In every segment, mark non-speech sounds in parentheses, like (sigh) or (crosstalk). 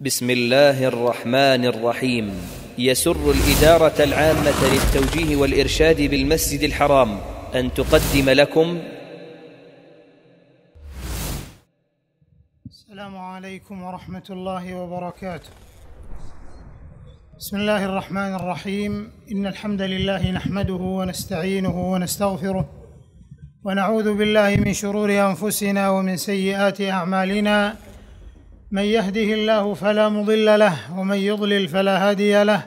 بسم الله الرحمن الرحيم يسر الإدارة العامة للتوجيه والإرشاد بالمسجد الحرام أن تقدم لكم السلام عليكم ورحمة الله وبركاته بسم الله الرحمن الرحيم إن الحمد لله نحمده ونستعينه ونستغفره ونعوذ بالله من شرور أنفسنا ومن سيئات أعمالنا من يهده الله فلا مضل له ومن يضلل فلا هادي له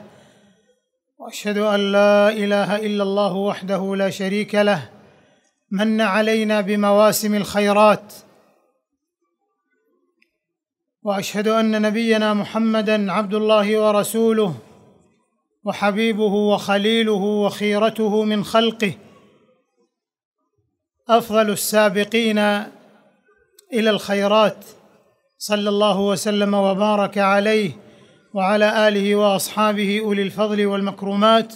واشهد ان لا اله الا الله وحده لا شريك له من علينا بمواسم الخيرات واشهد ان نبينا محمدا عبد الله ورسوله وحبيبه وخليله وخيرته من خلقه افضل السابقين الى الخيرات صلى الله وسلم وبارك عليه وعلى اله واصحابه اولي الفضل والمكرمات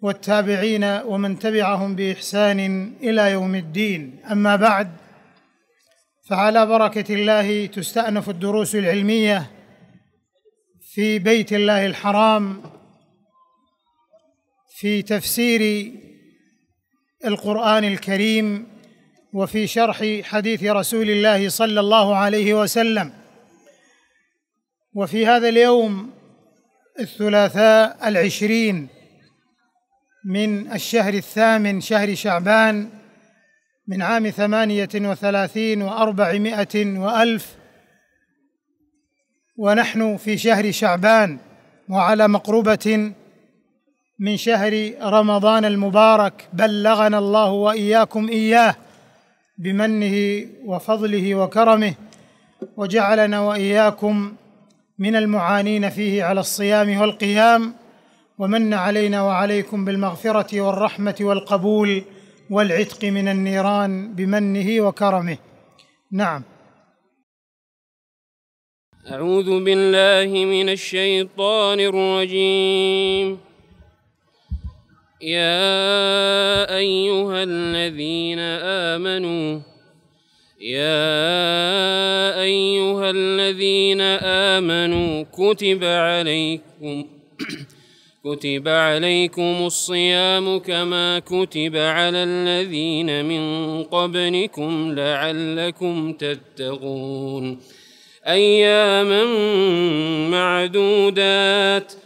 والتابعين ومن تبعهم باحسان الى يوم الدين اما بعد فعلى بركه الله تستانف الدروس العلميه في بيت الله الحرام في تفسير القران الكريم وفي شرح حديث رسول الله صلى الله عليه وسلم وفي هذا اليوم الثلاثاء العشرين من الشهر الثامن شهر شعبان من عام ثمانية وثلاثين وأربعمائة وألف ونحن في شهر شعبان وعلى مقربة من شهر رمضان المبارك بلغنا الله وإياكم إياه بمنه وفضله وكرمه وجعلنا واياكم من المعانين فيه على الصيام والقيام ومن علينا وعليكم بالمغفره والرحمه والقبول والعتق من النيران بمنه وكرمه نعم اعوذ بالله من الشيطان الرجيم يا أيها الذين آمنوا يا أيها الذين آمنوا كتب عليكم (clears throat) كتب عليكم الصيام كما كتب على الذين من قبلكم لعلكم تتقون أياما معدودات ۖ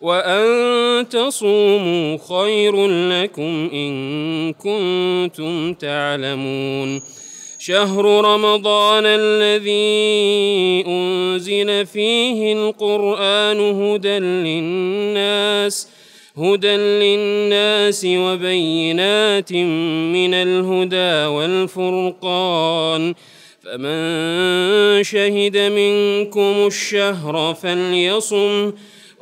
وأن تصوموا خير لكم إن كنتم تعلمون شهر رمضان الذي أنزل فيه القرآن هدى للناس هدى للناس وبينات من الهدى والفرقان فمن شهد منكم الشهر فليصم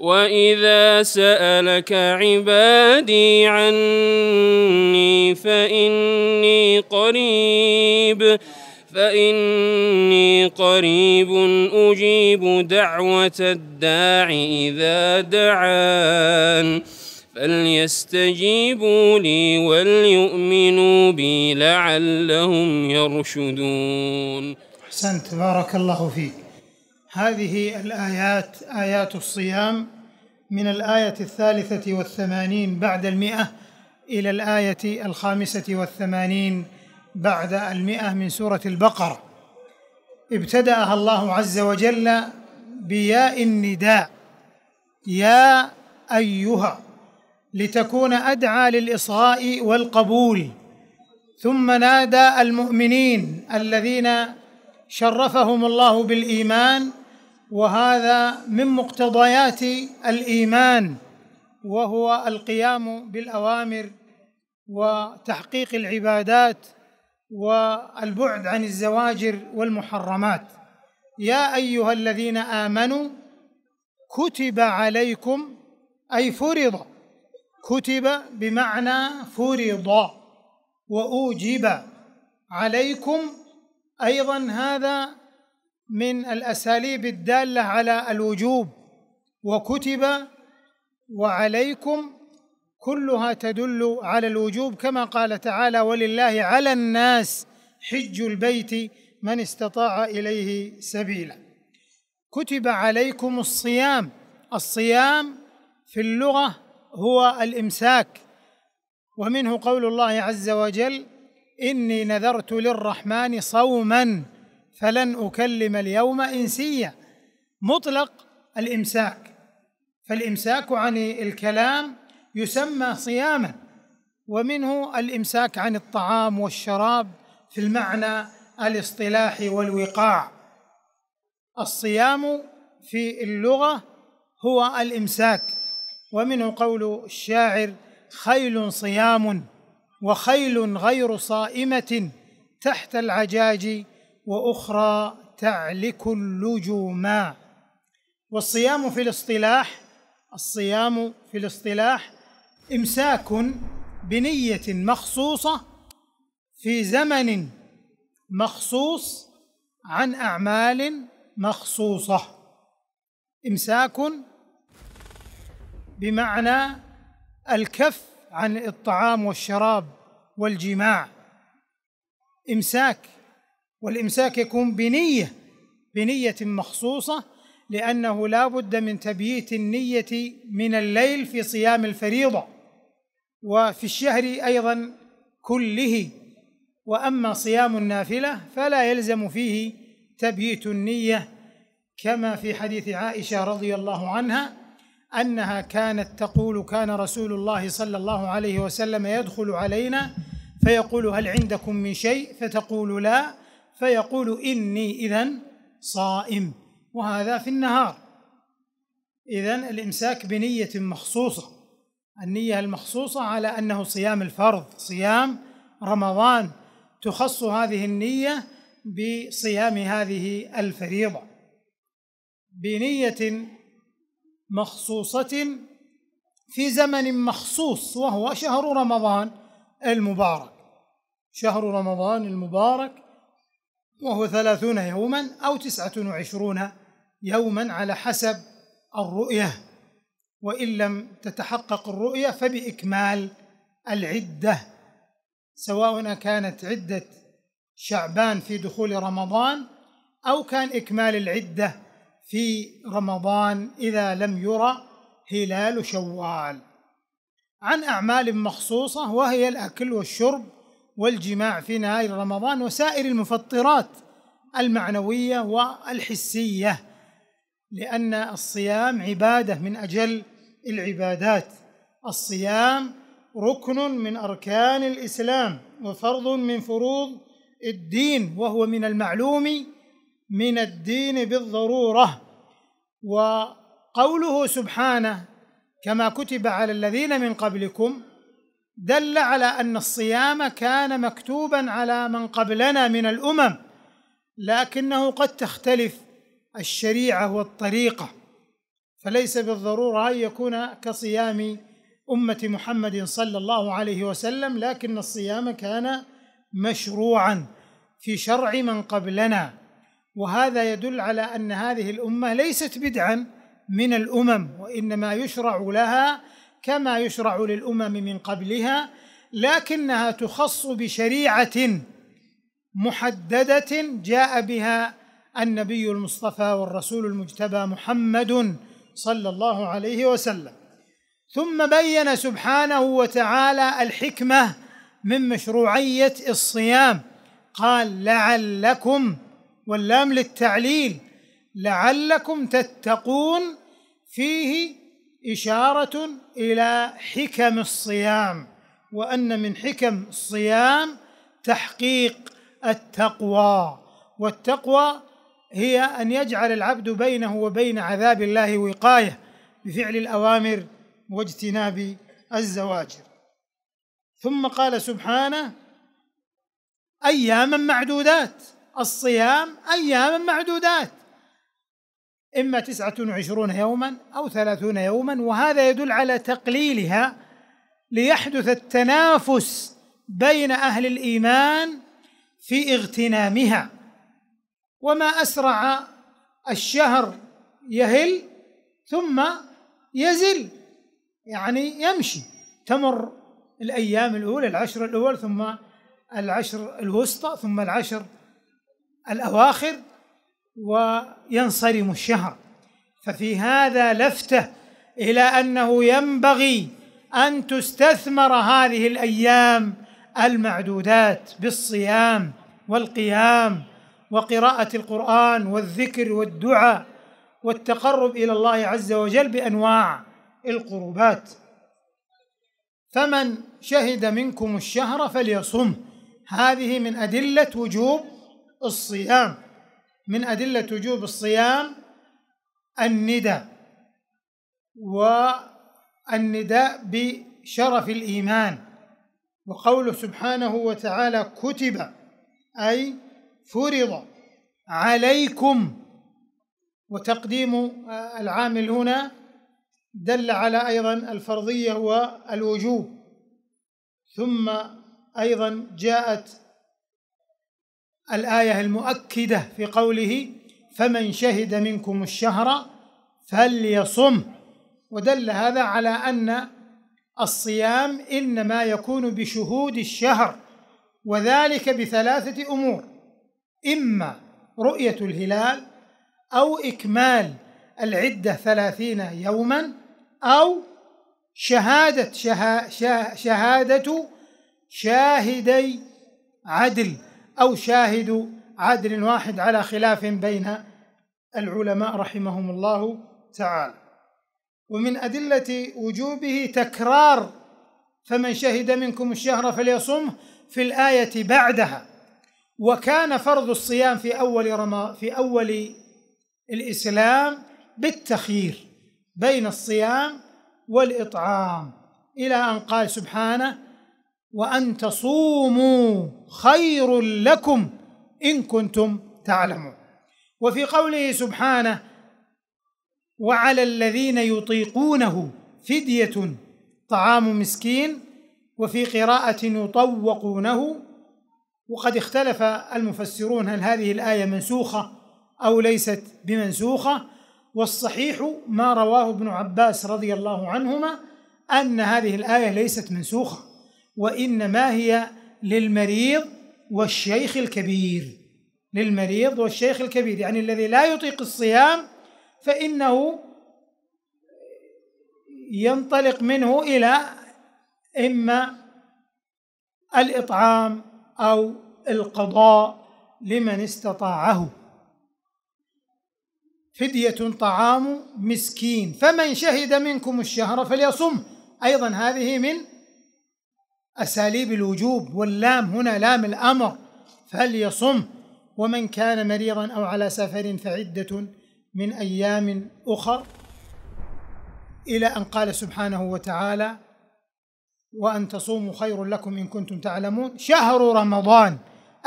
وإذا سألك عبادي عني فإني قريب فإني قريب أجيب دعوة الداع إذا دعان فليستجيبوا لي وليؤمنوا بي لعلهم يرشدون أحسنت بارك الله فيك هذه الآيات آيات الصيام من الآية الثالثة والثمانين بعد المئة إلى الآية الخامسة والثمانين بعد المئة من سورة البقرة ابتدأها الله عز وجل بياء النداء يا أيها لتكون أدعى للإصغاء والقبول ثم نادى المؤمنين الذين شرفهم الله بالإيمان وهذا من مقتضيات الايمان وهو القيام بالاوامر وتحقيق العبادات والبعد عن الزواجر والمحرمات يا ايها الذين امنوا كتب عليكم اي فرض كتب بمعنى فرض واوجب عليكم ايضا هذا من الاساليب الداله على الوجوب وكتب وعليكم كلها تدل على الوجوب كما قال تعالى ولله على الناس حج البيت من استطاع اليه سبيلا كتب عليكم الصيام الصيام في اللغه هو الامساك ومنه قول الله عز وجل اني نذرت للرحمن صوما فلن أكلم اليوم إنسيا مطلق الإمساك فالإمساك عن الكلام يسمى صياما ومنه الإمساك عن الطعام والشراب في المعنى الاصطلاحي والوقاع الصيام في اللغة هو الإمساك ومنه قول الشاعر خيل صيام وخيل غير صائمة تحت العجاج واخرى تعلك اللجوما والصيام في الاصطلاح الصيام في الاصطلاح امساك بنيه مخصوصه في زمن مخصوص عن اعمال مخصوصه امساك بمعنى الكف عن الطعام والشراب والجماع امساك والإمساك يكون بنية بنية مخصوصة لأنه لا بد من تبييت النية من الليل في صيام الفريضة وفي الشهر أيضا كله وأما صيام النافلة فلا يلزم فيه تبييت النية كما في حديث عائشة رضي الله عنها انها كانت تقول كان رسول الله صلى الله عليه وسلم يدخل علينا فيقول هل عندكم من شيء فتقول لا فيقول إني إذا صائم وهذا في النهار إذا الإمساك بنية مخصوصة النية المخصوصة على أنه صيام الفرض صيام رمضان تخص هذه النية بصيام هذه الفريضة بنية مخصوصة في زمن مخصوص وهو شهر رمضان المبارك شهر رمضان المبارك وهو ثلاثون يوما أو تسعة وعشرون يوما على حسب الرؤية وإن لم تتحقق الرؤية فبإكمال العدة سواء كانت عدة شعبان في دخول رمضان أو كان إكمال العدة في رمضان إذا لم يرى هلال شوال عن أعمال مخصوصة وهي الأكل والشرب والجماع في نهاية رمضان وسائر المفطرات المعنوية والحسية لأن الصيام عبادة من أجل العبادات الصيام ركن من أركان الإسلام وفرض من فروض الدين وهو من المعلوم من الدين بالضرورة وقوله سبحانه كما كتب على الذين من قبلكم دل على ان الصيام كان مكتوبا على من قبلنا من الامم لكنه قد تختلف الشريعه والطريقه فليس بالضروره ان يكون كصيام امه محمد صلى الله عليه وسلم لكن الصيام كان مشروعا في شرع من قبلنا وهذا يدل على ان هذه الامه ليست بدعا من الامم وانما يشرع لها كما يشرع للامم من قبلها لكنها تخص بشريعه محدده جاء بها النبي المصطفى والرسول المجتبى محمد صلى الله عليه وسلم ثم بين سبحانه وتعالى الحكمه من مشروعيه الصيام قال لعلكم واللام للتعليل لعلكم تتقون فيه إشارة إلى حكم الصيام وأن من حكم الصيام تحقيق التقوى والتقوى هي أن يجعل العبد بينه وبين عذاب الله وقاية بفعل الأوامر واجتناب الزواجر ثم قال سبحانه أياما معدودات الصيام أياما معدودات إما تسعة وعشرون يوما أو ثلاثون يوما وهذا يدل على تقليلها ليحدث التنافس بين أهل الإيمان في اغتنامها وما أسرع الشهر يهل ثم يزل يعني يمشي تمر الأيام الأولى العشر الأول ثم العشر الوسطى ثم العشر الأواخر وينصرم الشهر ففي هذا لفته الى انه ينبغي ان تستثمر هذه الايام المعدودات بالصيام والقيام وقراءه القران والذكر والدعاء والتقرب الى الله عز وجل بانواع القربات فمن شهد منكم الشهر فليصم هذه من ادله وجوب الصيام من أدلة وجوب الصيام النداء والنداء بشرف الإيمان وقوله سبحانه وتعالى كتب أي فرض عليكم وتقديم العامل هنا دل على أيضا الفرضية والوجوب ثم أيضا جاءت الآية المؤكدة في قوله فمن شهد منكم الشهر فليصم ودل هذا على أن الصيام إنما يكون بشهود الشهر وذلك بثلاثة أمور إما رؤية الهلال أو إكمال العدة ثلاثين يوما أو شهادة شها شهادة شاهدي عدل أو شاهد عدل واحد على خلاف بين العلماء رحمهم الله تعالى ومن أدلة وجوبه تكرار فمن شهد منكم الشهر فليصمه في الآية بعدها وكان فرض الصيام في أول رما في أول الإسلام بالتخيير بين الصيام والإطعام إلى أن قال سبحانه وأن تصوموا خير لكم ان كنتم تعلمون وفي قوله سبحانه وعلى الذين يطيقونه فديه طعام مسكين وفي قراءه يطوقونه وقد اختلف المفسرون هل هذه الايه منسوخه او ليست بمنسوخه والصحيح ما رواه ابن عباس رضي الله عنهما ان هذه الايه ليست منسوخه وانما هي للمريض والشيخ الكبير للمريض والشيخ الكبير يعني الذي لا يطيق الصيام فإنه ينطلق منه إلى إما الإطعام أو القضاء لمن استطاعه فدية طعام مسكين فمن شهد منكم الشهر فليصم أيضا هذه من أساليب الوجوب واللام هنا لام الأمر فليصم ومن كان مريضا أو على سفر فعدة من أيام أخر إلى أن قال سبحانه وتعالى وأن تصوموا خير لكم إن كنتم تعلمون شهر رمضان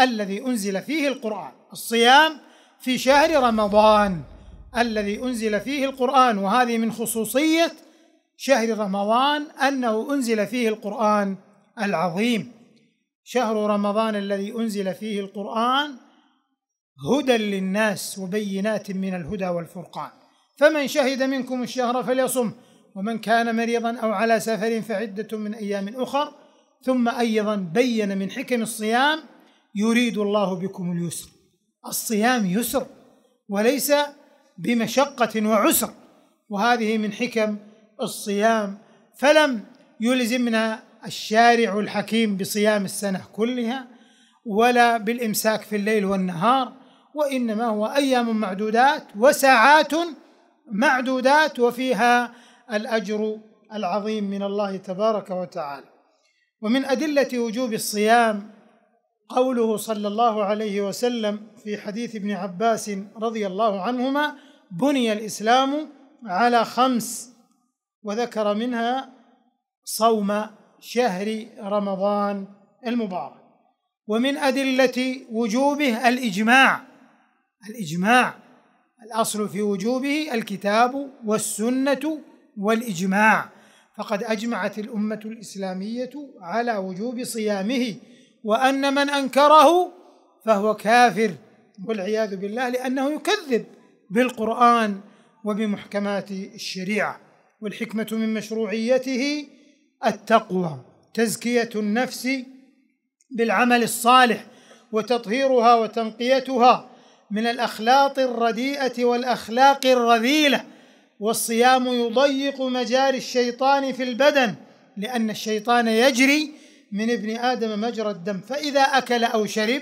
الذي أنزل فيه القرآن الصيام في شهر رمضان الذي أنزل فيه القرآن وهذه من خصوصية شهر رمضان أنه أنزل فيه القرآن العظيم شهر رمضان الذي انزل فيه القران هدى للناس وبينات من الهدى والفرقان فمن شهد منكم الشهر فليصم ومن كان مريضا او على سفر فعده من ايام اخر ثم ايضا بين من حكم الصيام يريد الله بكم اليسر الصيام يسر وليس بمشقه وعسر وهذه من حكم الصيام فلم يلزمنا الشارع الحكيم بصيام السنة كلها ولا بالإمساك في الليل والنهار وإنما هو أيام معدودات وساعات معدودات وفيها الأجر العظيم من الله تبارك وتعالى ومن أدلة وجوب الصيام قوله صلى الله عليه وسلم في حديث ابن عباس رضي الله عنهما بني الإسلام على خمس وذكر منها صوم شهر رمضان المبارك ومن أدلة وجوبه الإجماع الإجماع الأصل في وجوبه الكتاب والسنة والإجماع فقد أجمعت الأمة الإسلامية على وجوب صيامه وأن من أنكره فهو كافر والعياذ بالله لأنه يكذب بالقرآن وبمحكمات الشريعة والحكمة من مشروعيته التقوى تزكيه النفس بالعمل الصالح وتطهيرها وتنقيتها من الاخلاط الرديئه والاخلاق الرذيله والصيام يضيق مجاري الشيطان في البدن لان الشيطان يجري من ابن ادم مجرى الدم فاذا اكل او شرب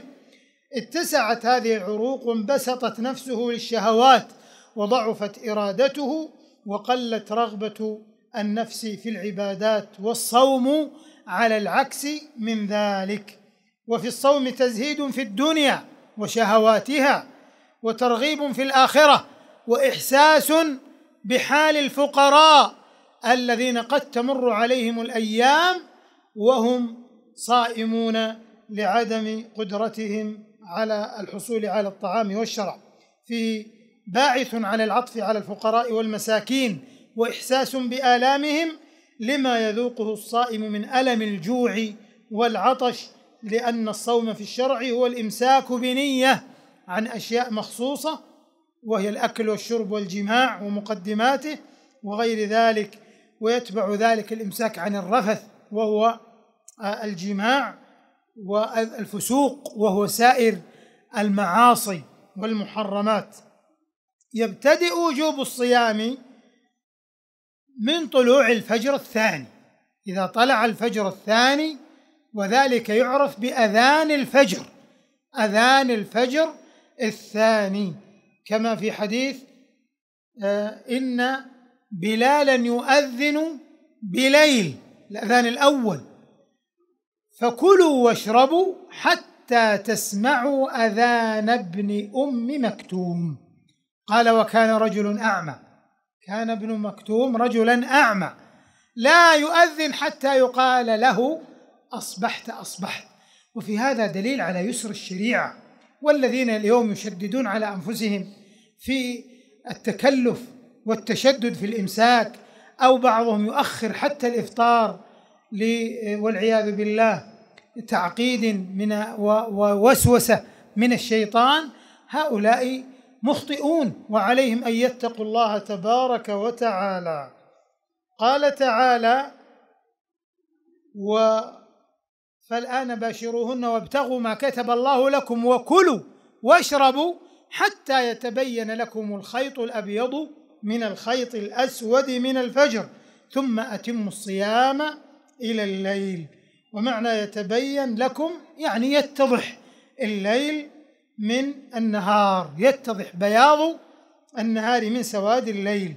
اتسعت هذه العروق وانبسطت نفسه للشهوات وضعفت ارادته وقلت رغبه النفس في العبادات والصوم على العكس من ذلك وفي الصوم تزهيد في الدنيا وشهواتها وترغيب في الاخره واحساس بحال الفقراء الذين قد تمر عليهم الايام وهم صائمون لعدم قدرتهم على الحصول على الطعام والشراب فيه باعث على العطف على الفقراء والمساكين واحساس بالامهم لما يذوقه الصائم من الم الجوع والعطش لان الصوم في الشرع هو الامساك بنيه عن اشياء مخصوصه وهي الاكل والشرب والجماع ومقدماته وغير ذلك ويتبع ذلك الامساك عن الرفث وهو آه، الجماع والفسوق وهو سائر المعاصي والمحرمات يبتدئ وجوب الصيام من طلوع الفجر الثاني إذا طلع الفجر الثاني وذلك يعرف بأذان الفجر أذان الفجر الثاني كما في حديث آه، إن بلالا يؤذن بليل الأذان الأول فكلوا واشربوا حتى تسمعوا أذان ابن أم مكتوم قال وكان رجل أعمى كان ابن مكتوم رجلا أعمى لا يؤذن حتى يقال له أصبحت أصبحت وفي هذا دليل على يسر الشريعة والذين اليوم يشددون على أنفسهم في التكلف والتشدد في الإمساك أو بعضهم يؤخر حتى الإفطار والعياذ بالله تعقيد من ووسوسة من الشيطان هؤلاء مخطئون وعليهم ان يتقوا الله تبارك وتعالى قال تعالى و فالان باشروهن وابتغوا ما كتب الله لكم وكلوا واشربوا حتى يتبين لكم الخيط الابيض من الخيط الاسود من الفجر ثم اتموا الصيام الى الليل ومعنى يتبين لكم يعني يتضح الليل من النهار يتضح بياض النهار من سواد الليل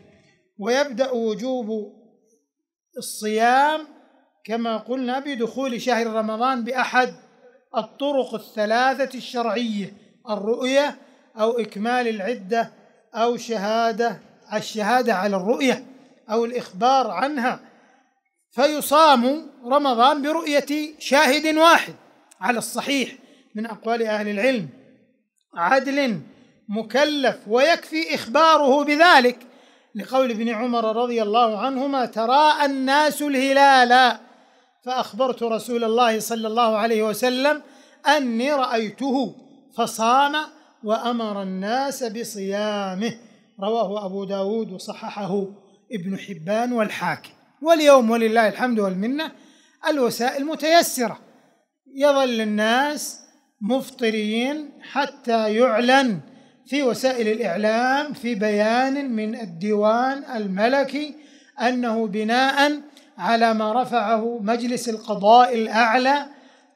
ويبدأ وجوب الصيام كما قلنا بدخول شهر رمضان بأحد الطرق الثلاثة الشرعية الرؤية أو إكمال العدة أو شهادة الشهادة على الرؤية أو الإخبار عنها فيصام رمضان برؤية شاهد واحد على الصحيح من أقوال أهل العلم عدل مكلف ويكفي إخباره بذلك لقول ابن عمر رضي الله عنهما تراءى الناس الهلال فأخبرت رسول الله صلى الله عليه وسلم أني رأيته فصام وأمر الناس بصيامه رواه أبو داود وصححه ابن حبان والحاكم واليوم ولله الحمد والمنة الوسائل متيسرة يظل الناس مفطرين حتى يعلن في وسائل الإعلام في بيان من الديوان الملكي أنه بناء على ما رفعه مجلس القضاء الأعلى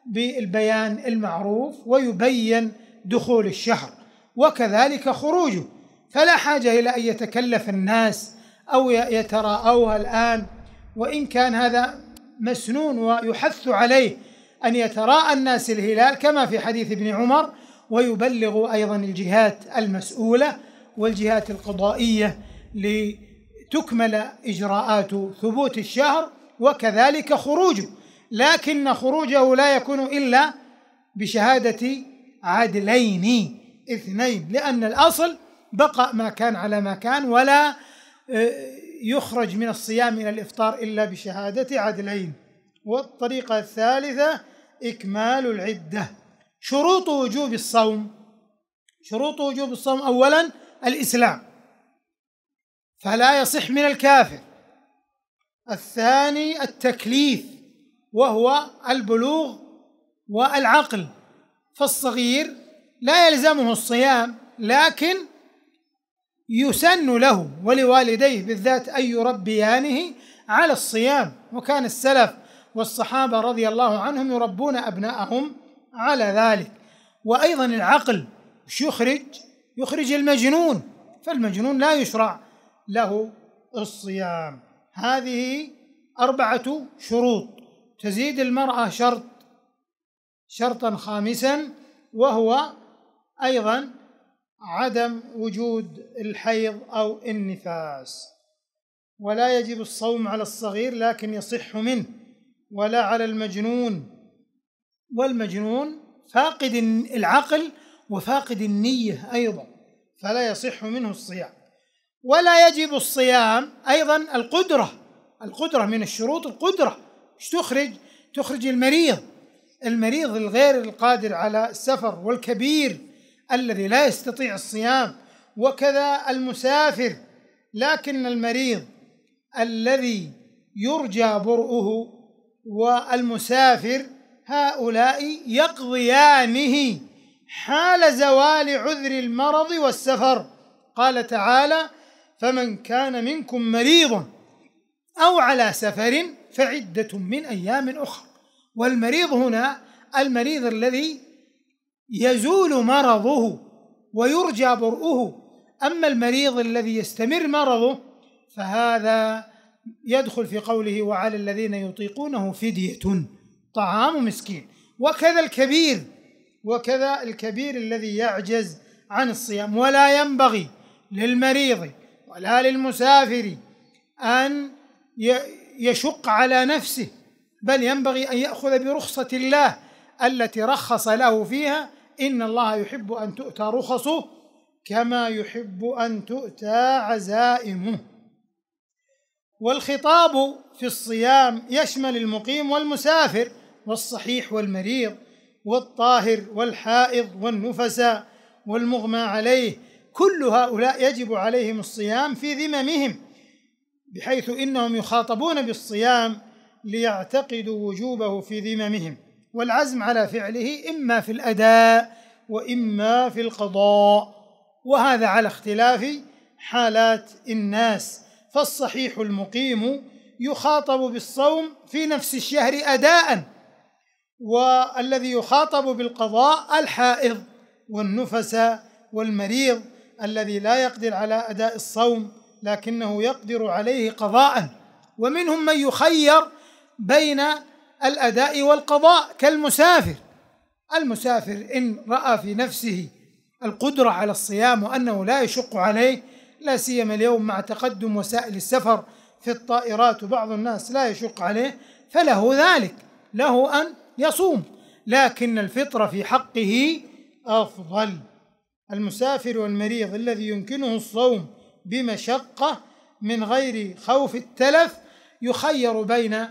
بالبيان المعروف ويبين دخول الشهر وكذلك خروجه فلا حاجة إلى أن يتكلف الناس أو يتراءوها الآن وإن كان هذا مسنون ويحث عليه أن يتراءى الناس الهلال كما في حديث ابن عمر ويبلغ أيضا الجهات المسؤولة والجهات القضائية لتكمل إجراءات ثبوت الشهر وكذلك خروجه لكن خروجه لا يكون إلا بشهادة عدلين اثنين لأن الأصل بقاء ما كان على ما كان ولا آه، يخرج من الصيام إلى الإفطار إلا بشهادة عدلين والطريقة الثالثة إكمال العدة شروط وجوب الصوم شروط وجوب الصوم أولا الإسلام فلا يصح من الكافر الثاني التكليف وهو البلوغ والعقل فالصغير لا يلزمه الصيام لكن يسن له ولوالديه بالذات أن يربيانه على الصيام وكان السلف والصحابة رضي الله عنهم يربون أبناءهم على ذلك وأيضا العقل يخرج يخرج المجنون فالمجنون لا يشرع له الصيام هذه أربعة شروط تزيد المرأة شرط شرطا خامسا وهو أيضا عدم وجود الحيض أو النفاس ولا يجب الصوم على الصغير لكن يصح منه ولا على المجنون والمجنون فاقد العقل وفاقد النية أيضا فلا يصح منه الصيام ولا يجب الصيام أيضا القدرة القدرة من الشروط القدرة تخرج تخرج المريض المريض الغير القادر على السفر والكبير الذي لا يستطيع الصيام وكذا المسافر لكن المريض الذي يرجى برؤه والمسافر هؤلاء يقضيانه حال زوال عذر المرض والسفر قال تعالى فمن كان منكم مريضا أو على سفر فعدة من أيام أخرى والمريض هنا المريض الذي يزول مرضه ويرجى برؤه أما المريض الذي يستمر مرضه فهذا يدخل في قوله وعلى الذين يطيقونه فدية طعام مسكين وكذا الكبير وكذا الكبير الذي يعجز عن الصيام ولا ينبغي للمريض ولا للمسافر أن يشق على نفسه بل ينبغي أن يأخذ برخصة الله التي رخص له فيها إن الله يحب أن تؤتى رخصه كما يحب أن تؤتى عزائمه والخطاب في الصيام يشمل المقيم والمسافر والصحيح والمريض والطاهر والحائض والنفساء والمغمى عليه كل هؤلاء يجب عليهم الصيام في ذممهم بحيث انهم يخاطبون بالصيام ليعتقدوا وجوبه في ذممهم والعزم على فعله اما في الاداء واما في القضاء وهذا على اختلاف حالات الناس فالصحيح المقيم يخاطب بالصوم في نفس الشهر أداء والذي يخاطب بالقضاء الحائض والنفس والمريض الذي لا يقدر على أداء الصوم لكنه يقدر عليه قضاء ومنهم من يخير بين الأداء والقضاء كالمسافر المسافر إن رأى في نفسه القدرة على الصيام وأنه لا يشق عليه لا سيما اليوم مع تقدم وسائل السفر في الطائرات وبعض الناس لا يشق عليه فله ذلك له أن يصوم لكن الفطر في حقه أفضل المسافر والمريض الذي يمكنه الصوم بمشقة من غير خوف التلف يخير بين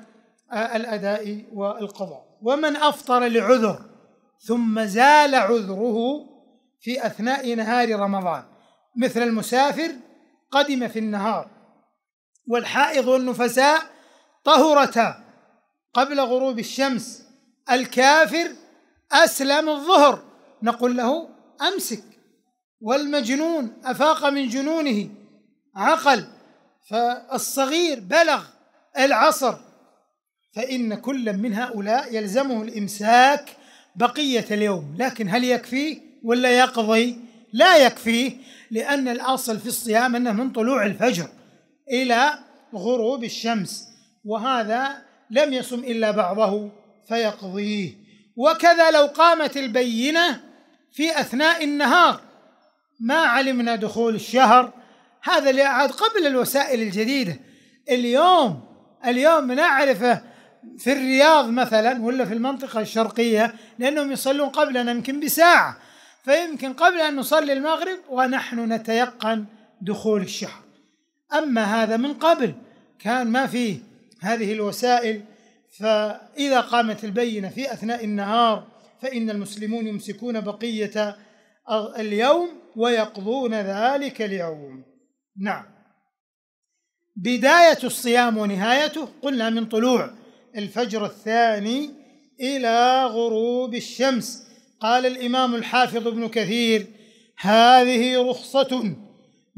الأداء والقضاء ومن أفطر لعذر ثم زال عذره في أثناء نهار رمضان مثل المسافر قدم في النهار والحائض والنفساء طهرتا قبل غروب الشمس الكافر أسلم الظهر نقول له أمسك والمجنون أفاق من جنونه عقل فالصغير بلغ العصر فإن كل من هؤلاء يلزمه الإمساك بقية اليوم لكن هل يكفيه ولا يقضي لا يكفيه لأن الأصل في الصيام أنه من طلوع الفجر إلى غروب الشمس وهذا لم يصم إلا بعضه فيقضيه وكذا لو قامت البينة في أثناء النهار ما علمنا دخول الشهر هذا اللي قبل الوسائل الجديدة اليوم اليوم نعرفه في الرياض مثلا ولا في المنطقة الشرقية لأنهم يصلون قبلنا يمكن بساعة فيمكن قبل أن نصلي المغرب ونحن نتيقن دخول الشهر أما هذا من قبل كان ما فيه هذه الوسائل فإذا قامت البينة في أثناء النهار فإن المسلمون يمسكون بقية اليوم ويقضون ذلك اليوم نعم بداية الصيام ونهايته قلنا من طلوع الفجر الثاني إلى غروب الشمس قال الامام الحافظ ابن كثير هذه رخصه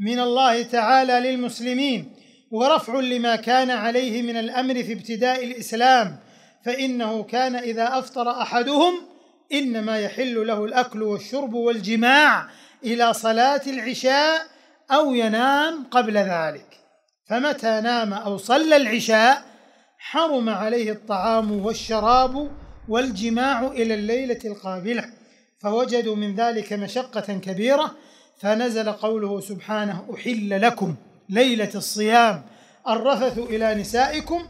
من الله تعالى للمسلمين ورفع لما كان عليه من الامر في ابتداء الاسلام فانه كان اذا افطر احدهم انما يحل له الاكل والشرب والجماع الى صلاه العشاء او ينام قبل ذلك فمتى نام او صلى العشاء حرم عليه الطعام والشراب والجماع إلى الليلة القابلة فوجدوا من ذلك مشقة كبيرة فنزل قوله سبحانه أحل لكم ليلة الصيام الرفث إلى نسائكم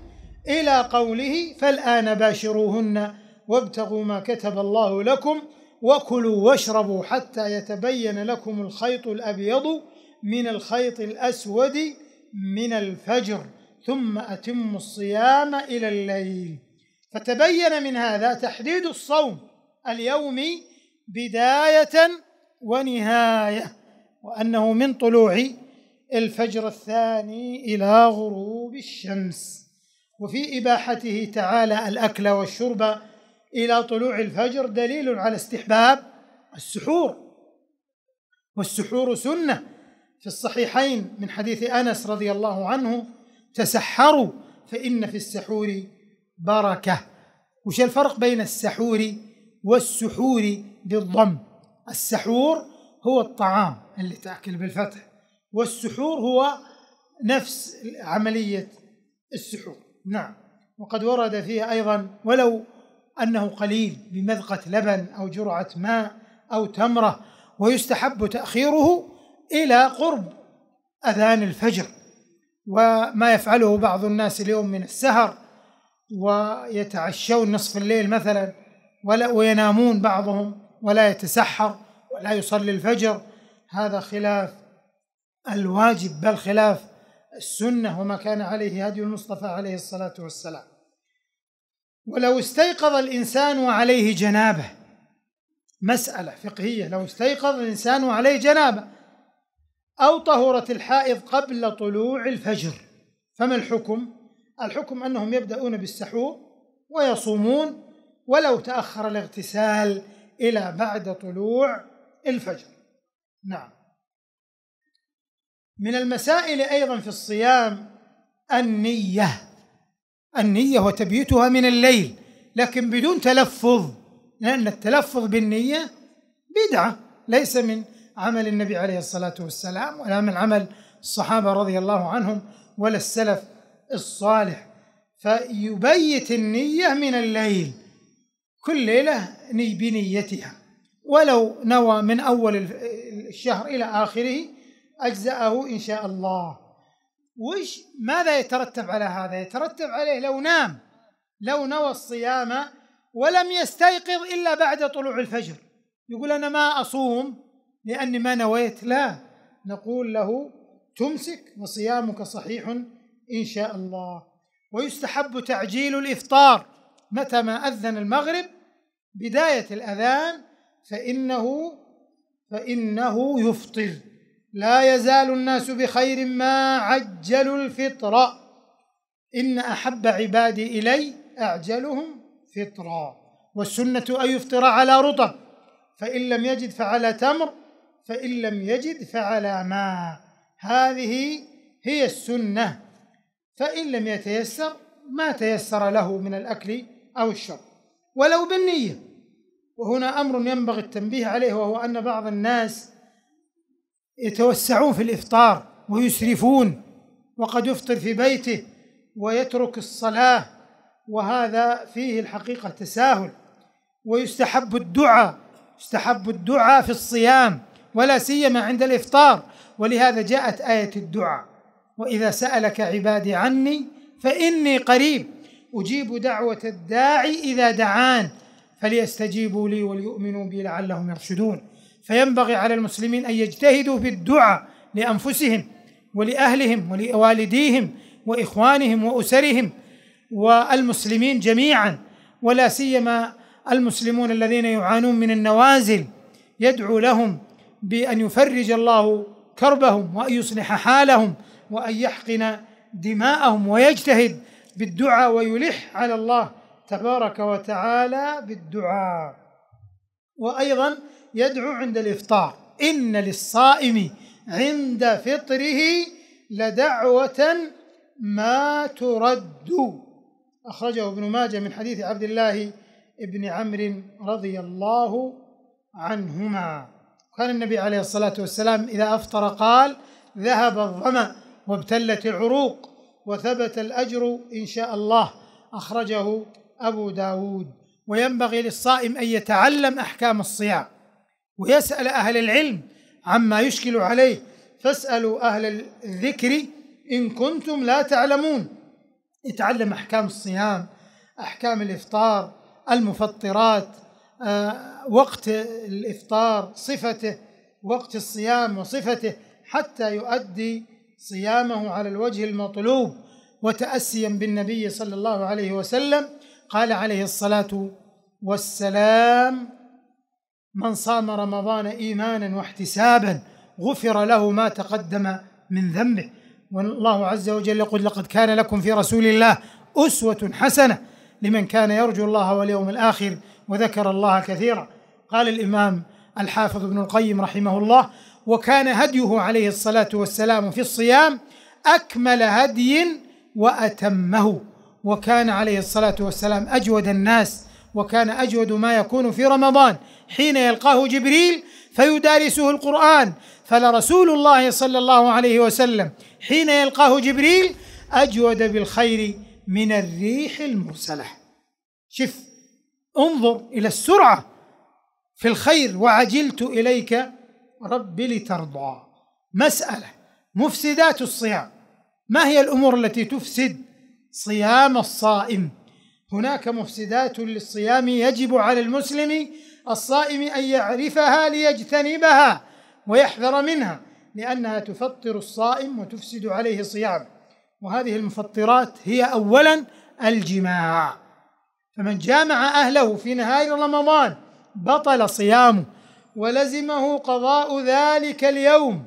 إلى قوله فالآن باشروهن وابتغوا ما كتب الله لكم وكلوا واشربوا حتى يتبين لكم الخيط الأبيض من الخيط الأسود من الفجر ثم أتموا الصيام إلى الليل فتبين من هذا تحديد الصوم اليومي بداية ونهاية وأنه من طلوع الفجر الثاني إلى غروب الشمس وفي إباحته تعالى الأكل والشرب إلى طلوع الفجر دليل على استحباب السحور والسحور سنة في الصحيحين من حديث أنس رضي الله عنه تسحروا فإن في السحور بركة وش الفرق بين السحور والسحور بالضم السحور هو الطعام اللي تأكل بالفتح والسحور هو نفس عملية السحور نعم وقد ورد فيه أيضا ولو أنه قليل بمذقة لبن أو جرعة ماء أو تمرة ويستحب تأخيره إلى قرب أذان الفجر وما يفعله بعض الناس اليوم من السهر ويتعشون نصف الليل مثلا ولا وينامون بعضهم ولا يتسحر ولا يصلي الفجر هذا خلاف الواجب بل خلاف السنة وما كان عليه هدي المصطفى عليه الصلاة والسلام ولو استيقظ الإنسان وعليه جنابة مسألة فقهية لو استيقظ الإنسان وعليه جنابة أو طهرت الحائض قبل طلوع الفجر فما الحكم؟ الحكم أنهم يبدأون بالسحور ويصومون ولو تأخر الاغتسال إلى بعد طلوع الفجر نعم من المسائل أيضا في الصيام النية النية وتبيتها من الليل لكن بدون تلفظ لأن التلفظ بالنية بدعة ليس من عمل النبي عليه الصلاة والسلام ولا من عمل الصحابة رضي الله عنهم ولا السلف الصالح فيبيت النية من الليل كل ليلة بنيتها ولو نوى من أول الشهر إلى آخره أجزأه إن شاء الله وش ماذا يترتب على هذا يترتب عليه لو نام لو نوى الصيام ولم يستيقظ إلا بعد طلوع الفجر يقول أنا ما أصوم لأني ما نويت لا نقول له تمسك وصيامك صحيح إن شاء الله ويستحب تعجيل الإفطار متى ما أذن المغرب بداية الأذان فإنه فإنه يفطر لا يزال الناس بخير ما عجلوا الفطر إن أحب عبادي إلي أعجلهم فطرا والسنة أن يفطر على رطب فإن لم يجد فعلى تمر فإن لم يجد فعلى ماء هذه هي السنه فإن لم يتيسر ما تيسر له من الأكل أو الشرب ولو بالنية وهنا أمر ينبغي التنبيه عليه وهو أن بعض الناس يتوسعون في الإفطار ويسرفون وقد يفطر في بيته ويترك الصلاة وهذا فيه الحقيقة تساهل ويستحب الدعاء يستحب الدعاء في الصيام ولا سيما عند الإفطار ولهذا جاءت آية الدعاء واذا سالك عبادي عني فاني قريب اجيب دعوه الداعي اذا دعان فليستجيبوا لي وليؤمنوا بي لعلهم يرشدون فينبغي على المسلمين ان يجتهدوا في الدعاء لانفسهم ولاهلهم ولوالديهم واخوانهم واسرهم والمسلمين جميعا ولا سيما المسلمون الذين يعانون من النوازل يدعو لهم بان يفرج الله كربهم وان يصلح حالهم وأن يحقن دماءهم ويجتهد بالدعاء ويلح على الله تبارك وتعالى بالدعاء وأيضا يدعو عند الإفطار إن للصائم عند فطره لدعوة ما ترد أخرجه ابن ماجه من حديث عبد الله بن عمرو رضي الله عنهما كان النبي عليه الصلاة والسلام إذا أفطر قال ذهب الظمأ وابتلت العروق وثبت الأجر إن شاء الله أخرجه أبو داود وينبغي للصائم أن يتعلم أحكام الصيام ويسأل أهل العلم عما يشكل عليه فاسألوا أهل الذكر إن كنتم لا تعلمون يتعلم أحكام الصيام أحكام الإفطار المفطرات آه، وقت الإفطار صفته وقت الصيام وصفته حتى يؤدي صيامه على الوجه المطلوب وتأسيا بالنبي صلى الله عليه وسلم قال عليه الصلاة والسلام من صام رمضان إيمانا واحتسابا غفر له ما تقدم من ذنبه والله عز وجل يقول لقد كان لكم في رسول الله أسوة حسنة لمن كان يرجو الله واليوم الآخر وذكر الله كثيرا قال الإمام الحافظ ابن القيم رحمه الله وكان هديه عليه الصلاه والسلام في الصيام اكمل هدي واتمه وكان عليه الصلاه والسلام اجود الناس وكان اجود ما يكون في رمضان حين يلقاه جبريل فيدارسه القران فلرسول الله صلى الله عليه وسلم حين يلقاه جبريل اجود بالخير من الريح المرسله شف انظر الى السرعه في الخير وعجلت اليك رب لترضى مسألة مفسدات الصيام ما هي الأمور التي تفسد صيام الصائم هناك مفسدات للصيام يجب على المسلم الصائم أن يعرفها ليجتنبها ويحذر منها لأنها تفطر الصائم وتفسد عليه صيامه وهذه المفطرات هي أولا الجماع فمن جامع أهله في نهاية رمضان بطل صيامه ولزمه قضاء ذلك اليوم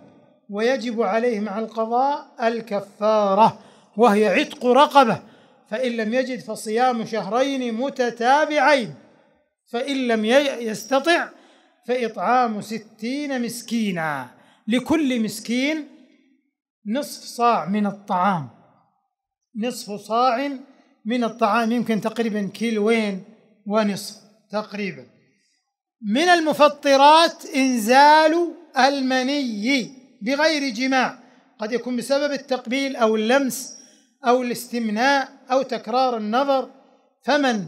ويجب عليه مع القضاء الكفاره وهي عتق رقبه فان لم يجد فصيام شهرين متتابعين فان لم يستطع فاطعام ستين مسكينا لكل مسكين نصف صاع من الطعام نصف صاع من الطعام يمكن تقريبا كيلوين ونصف تقريبا من المفطرات إنزال المني بغير جماع قد يكون بسبب التقبيل أو اللمس أو الاستمناء أو تكرار النظر فمن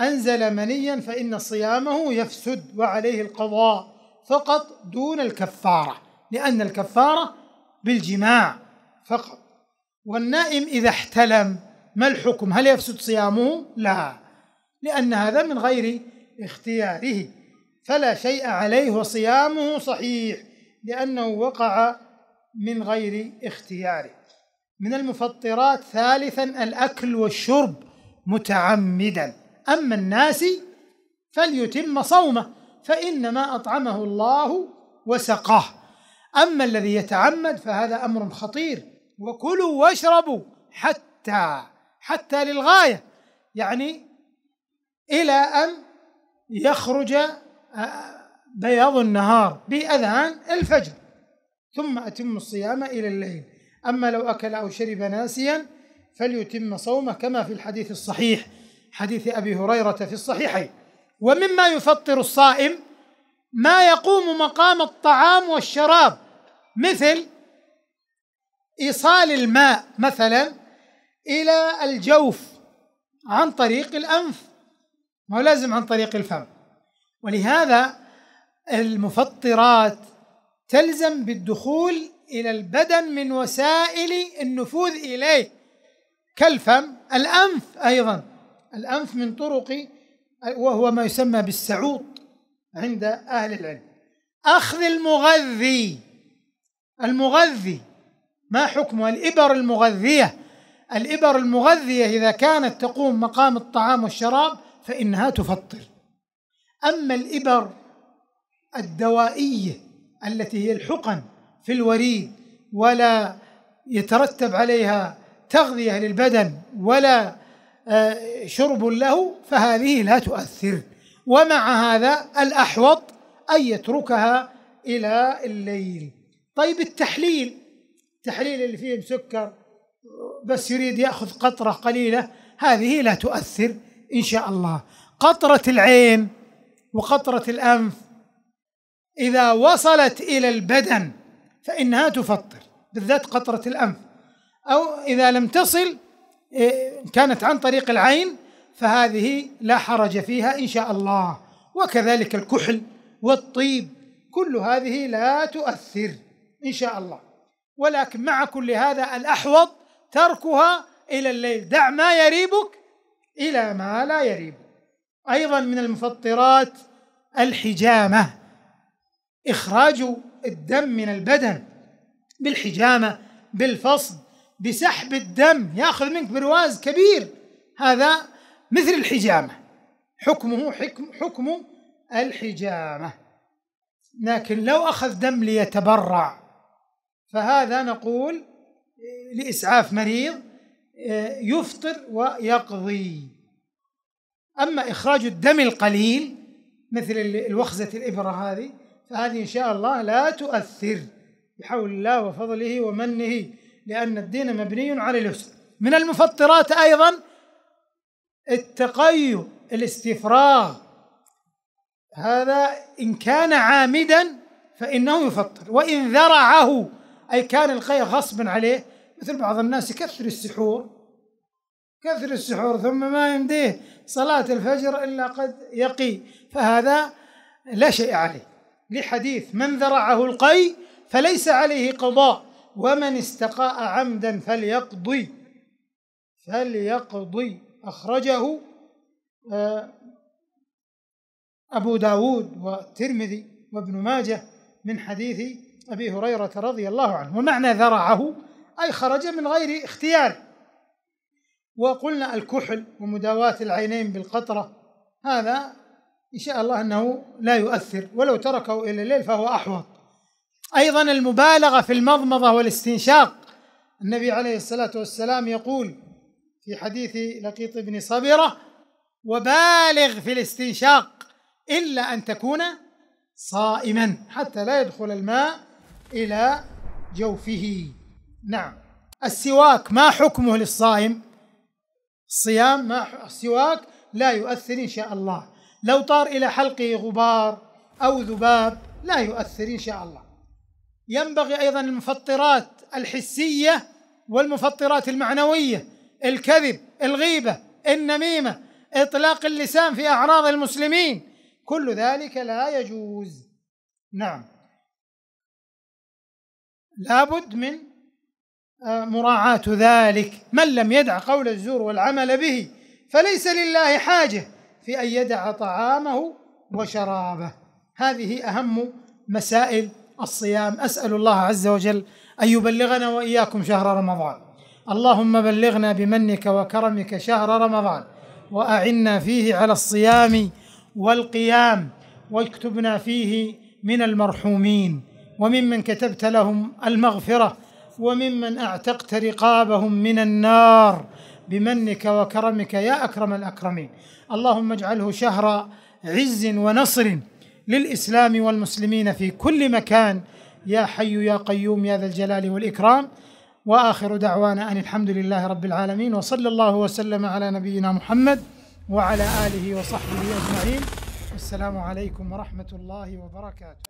أنزل منيا فإن صيامه يفسد وعليه القضاء فقط دون الكفارة لأن الكفارة بالجماع فقط والنائم إذا احتلم ما الحكم هل يفسد صيامه؟ لا لأن هذا من غير اختياره فلا شيء عليه وصيامه صحيح لأنه وقع من غير اختياره من المفطرات ثالثا الأكل والشرب متعمدا أما الناس فليتم صومه فإنما أطعمه الله وسقاه أما الذي يتعمد فهذا أمر خطير وكلوا واشربوا حتى حتى للغاية يعني إلى أن يخرج آه، بياض النهار بأذان الفجر ثم أتم الصيام إلى الليل أما لو أكل أو شرب ناسيا فليتم صومه كما في الحديث الصحيح حديث أبي هريرة في الصحيحين ومما يفطر الصائم ما يقوم مقام الطعام والشراب مثل إيصال الماء مثلا إلى الجوف عن طريق الأنف ما هو لازم عن طريق الفم ولهذا المفطرات تلزم بالدخول إلى البدن من وسائل النفوذ إليه كالفم الأنف أيضا الأنف من طرق وهو ما يسمى بالسعوط عند أهل العلم أخذ المغذي المغذي ما حكمه الإبر المغذية الإبر المغذية إذا كانت تقوم مقام الطعام والشراب فإنها تفطر أما الإبر الدوائية التي هي الحقن في الوريد ولا يترتب عليها تغذية للبدن ولا آه، شرب له فهذه لا تؤثر ومع هذا الأحوط أن يتركها إلى الليل طيب التحليل التحليل اللي فيه سكر بس يريد يأخذ قطرة قليلة هذه لا تؤثر إن شاء الله قطرة العين وقطرة الأنف إذا وصلت إلى البدن فإنها تفطر بالذات قطرة الأنف أو إذا لم تصل إيه، كانت عن طريق العين فهذه لا حرج فيها إن شاء الله وكذلك الكحل والطيب كل هذه لا تؤثر إن شاء الله ولكن مع كل هذا الأحوط تركها إلى الليل دع ما يريبك إلى ما لا يريب أيضا من المفطرات الحجامة إخراج الدم من البدن بالحجامة بالفصل بسحب الدم ياخذ منك برواز كبير هذا مثل الحجامة حكمه حكم حكم الحجامة لكن لو أخذ دم ليتبرع فهذا نقول لإسعاف مريض آه، يفطر ويقضي أما إخراج الدم القليل مثل الوخزة الإبرة هذه فهذه إن شاء الله لا تؤثر بحول الله وفضله ومنه لأن الدين مبني على اليسر من المفطرات أيضا التقي الاستفراغ هذا إن كان عامدا فإنه يفطر وإن ذرعه أي كان القي غصبا عليه مثل بعض الناس يكثر السحور كثر السحور ثم ما يمديه صلاة الفجر إلا قد يقي فهذا لا شيء عليه لحديث من ذرعه القي فليس عليه قضاء ومن استقاء عمدا فليقضي فليقضي أخرجه آه، أبو داود والترمذي وابن ماجه من حديث أبي هريرة رضي الله عنه ومعنى ذرعه أي خرج من غير اختيار وقلنا الكحل ومداواة العينين بالقطرة هذا إن شاء الله أنه لا يؤثر ولو تركه إلى الليل فهو أحوط أيضا المبالغة في المضمضة والاستنشاق النبي عليه الصلاة والسلام يقول في حديث لقيط بن صبرة وبالغ في الاستنشاق إلا أن تكون صائما حتى لا يدخل الماء إلى جوفه نعم السواك ما حكمه للصائم الصيام ما السواك لا يؤثر إن شاء الله لو طار إلى حلقه غبار أو ذباب لا يؤثر إن شاء الله ينبغي أيضا المفطرات الحسية والمفطرات المعنوية الكذب الغيبة النميمة إطلاق اللسان في أعراض المسلمين كل ذلك لا يجوز نعم لابد من مراعاة ذلك من لم يدع قول الزور والعمل به فليس لله حاجة في أن يدع طعامه وشرابه هذه أهم مسائل الصيام أسأل الله عز وجل أن يبلغنا وإياكم شهر رمضان اللهم بلغنا بمنك وكرمك شهر رمضان وأعنا فيه على الصيام والقيام واكتبنا فيه من المرحومين وممن كتبت لهم المغفره وممن اعتقت رقابهم من النار بمنك وكرمك يا اكرم الاكرمين اللهم اجعله شهر عز ونصر للاسلام والمسلمين في كل مكان يا حي يا قيوم يا ذا الجلال والاكرام واخر دعوانا ان الحمد لله رب العالمين وصلى الله وسلم على نبينا محمد وعلى اله وصحبه اجمعين السلام عليكم ورحمه الله وبركاته